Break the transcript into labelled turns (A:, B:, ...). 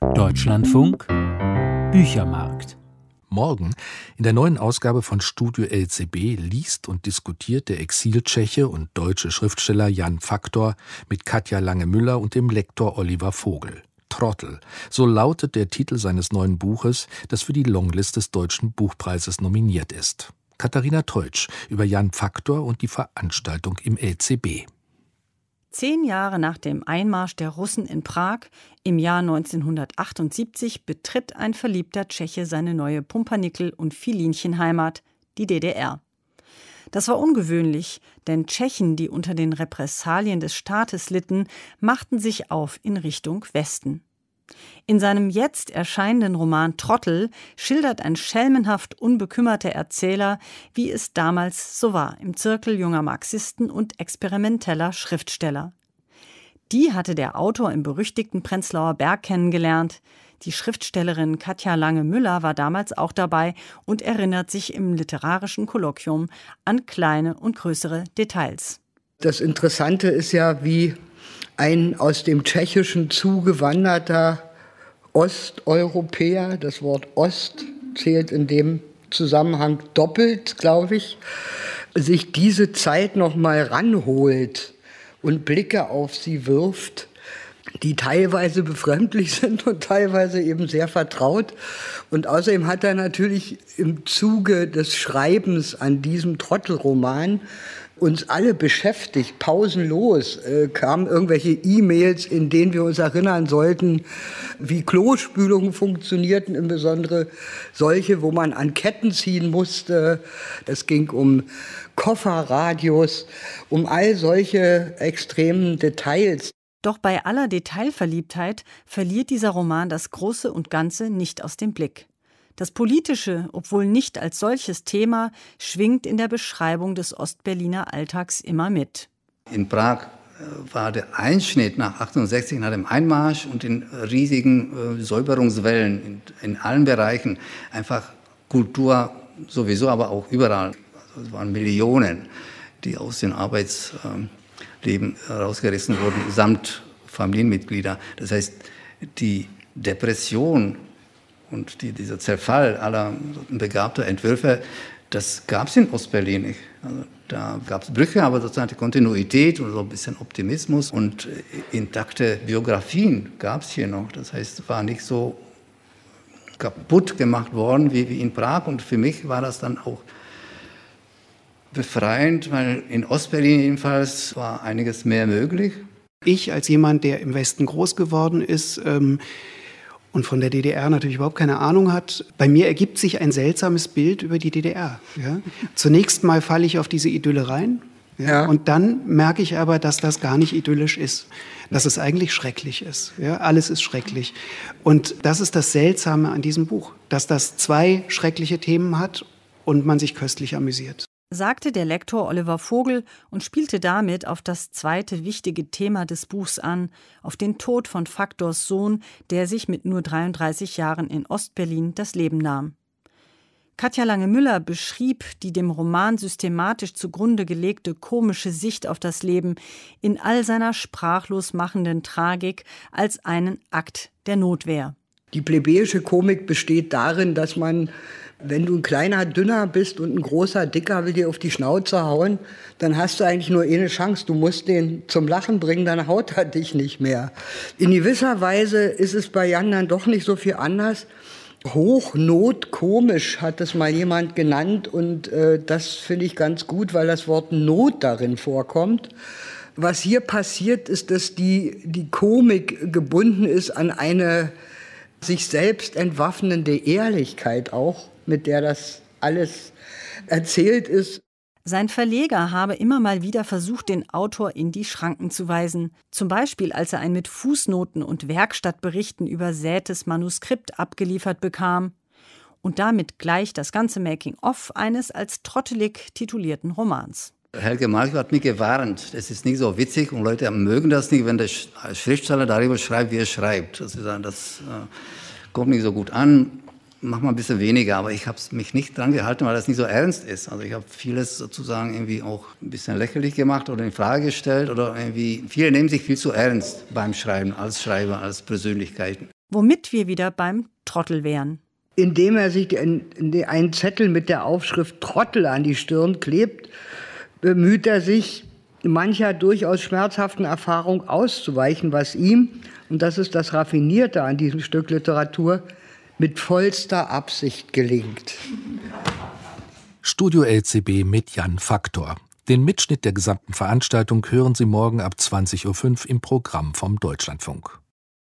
A: Deutschlandfunk Büchermarkt. Morgen in der neuen Ausgabe von Studio LCB liest und diskutiert der Exil-Tscheche und deutsche Schriftsteller Jan Faktor mit Katja Lange-Müller und dem Lektor Oliver Vogel. Trottel, so lautet der Titel seines neuen Buches, das für die Longlist des Deutschen Buchpreises nominiert ist. Katharina Teutsch über Jan Faktor und die Veranstaltung im LCB.
B: Zehn Jahre nach dem Einmarsch der Russen in Prag im Jahr 1978 betritt ein verliebter Tscheche seine neue Pumpernickel- und Filinchenheimat, die DDR. Das war ungewöhnlich, denn Tschechen, die unter den Repressalien des Staates litten, machten sich auf in Richtung Westen. In seinem jetzt erscheinenden Roman Trottel schildert ein schelmenhaft unbekümmerter Erzähler, wie es damals so war im Zirkel junger Marxisten und experimenteller Schriftsteller. Die hatte der Autor im berüchtigten Prenzlauer Berg kennengelernt. Die Schriftstellerin Katja Lange-Müller war damals auch dabei und erinnert sich im literarischen Kolloquium an kleine und größere Details. Das
C: Interessante ist ja, wie ein aus dem Tschechischen zugewanderter Osteuropäer, das Wort Ost zählt in dem Zusammenhang doppelt, glaube ich, sich diese Zeit noch mal ranholt und Blicke auf sie wirft, die teilweise befremdlich sind und teilweise eben sehr vertraut. Und außerdem hat er natürlich im Zuge des Schreibens an diesem Trottelroman uns alle beschäftigt, pausenlos äh, kamen irgendwelche E-Mails, in denen wir uns erinnern sollten, wie Klospülungen funktionierten, insbesondere solche, wo man an Ketten ziehen musste. Es ging um Kofferradios, um all
B: solche extremen Details. Doch bei aller Detailverliebtheit verliert dieser Roman das Große und Ganze nicht aus dem Blick. Das Politische, obwohl nicht als solches Thema, schwingt in der Beschreibung des Ostberliner Alltags immer mit.
A: In Prag äh, war der Einschnitt nach 68 nach dem Einmarsch und den riesigen äh, Säuberungswellen in, in allen Bereichen einfach Kultur sowieso, aber auch überall. Also es waren Millionen, die aus dem Arbeitsleben äh, rausgerissen wurden, samt Familienmitglieder. Das heißt, die Depression und die, dieser Zerfall aller begabter Entwürfe, das gab es in Ostberlin nicht. Also da gab es Brüche, aber sozusagen die Kontinuität und so ein bisschen Optimismus und äh, intakte Biografien gab es hier noch. Das heißt, es war nicht so kaputt gemacht worden wie, wie in Prag. Und für mich war das dann auch befreiend, weil in Ostberlin jedenfalls war einiges mehr möglich. Ich als jemand, der im Westen groß geworden ist, ähm, und von der DDR natürlich überhaupt keine Ahnung hat. Bei mir ergibt sich ein seltsames Bild über die DDR. Ja? Zunächst mal falle ich auf diese Idylle rein. Ja? Ja. Und dann merke ich aber, dass das gar nicht idyllisch ist, dass es eigentlich schrecklich ist. Alles ist schrecklich. Und das ist das Seltsame an diesem Buch, dass das zwei schreckliche Themen hat und man sich köstlich amüsiert
B: sagte der Lektor Oliver Vogel und spielte damit auf das zweite wichtige Thema des Buchs an, auf den Tod von Faktors Sohn, der sich mit nur 33 Jahren in Ostberlin das Leben nahm. Katja Lange-Müller beschrieb die dem Roman systematisch zugrunde gelegte komische Sicht auf das Leben in all seiner sprachlos machenden Tragik als einen Akt der Notwehr.
C: Die plebejische Komik besteht darin, dass man, wenn du ein kleiner Dünner bist und ein großer Dicker will dir auf die Schnauze hauen, dann hast du eigentlich nur eine Chance. Du musst den zum Lachen bringen, dann haut er dich nicht mehr. In gewisser Weise ist es bei Jan dann doch nicht so viel anders. Hochnotkomisch hat das mal jemand genannt und äh, das finde ich ganz gut, weil das Wort Not darin vorkommt. Was hier passiert, ist, dass die, die Komik gebunden ist an eine sich selbst entwaffnende Ehrlichkeit auch, mit der das alles
B: erzählt ist. Sein Verleger habe immer mal wieder versucht, den Autor in die Schranken zu weisen. Zum Beispiel, als er ein mit Fußnoten und Werkstattberichten übersätes Manuskript abgeliefert bekam und damit gleich das ganze Making-of eines als trottelig titulierten Romans.
A: Helge Marko hat mich gewarnt, das ist nicht so witzig und Leute mögen das nicht, wenn der äh, Schriftsteller darüber schreibt, wie er schreibt. Dass also sie sagen, das äh, kommt nicht so gut an, mach mal ein bisschen weniger. Aber ich habe mich nicht dran gehalten, weil das nicht so ernst ist. Also ich habe vieles sozusagen irgendwie auch ein bisschen lächerlich gemacht oder in Frage gestellt oder irgendwie, viele nehmen sich viel zu ernst beim Schreiben, als Schreiber, als Persönlichkeiten.
C: Womit wir wieder beim Trottel wären indem er sich einen Zettel mit der Aufschrift Trottel an die Stirn klebt bemüht er sich, mancher durchaus schmerzhaften Erfahrung auszuweichen, was ihm, und das ist das Raffinierte an diesem Stück Literatur, mit vollster Absicht gelingt.
A: Studio LCB mit Jan Faktor. Den Mitschnitt der gesamten Veranstaltung hören Sie morgen ab 20.05 Uhr im Programm vom Deutschlandfunk.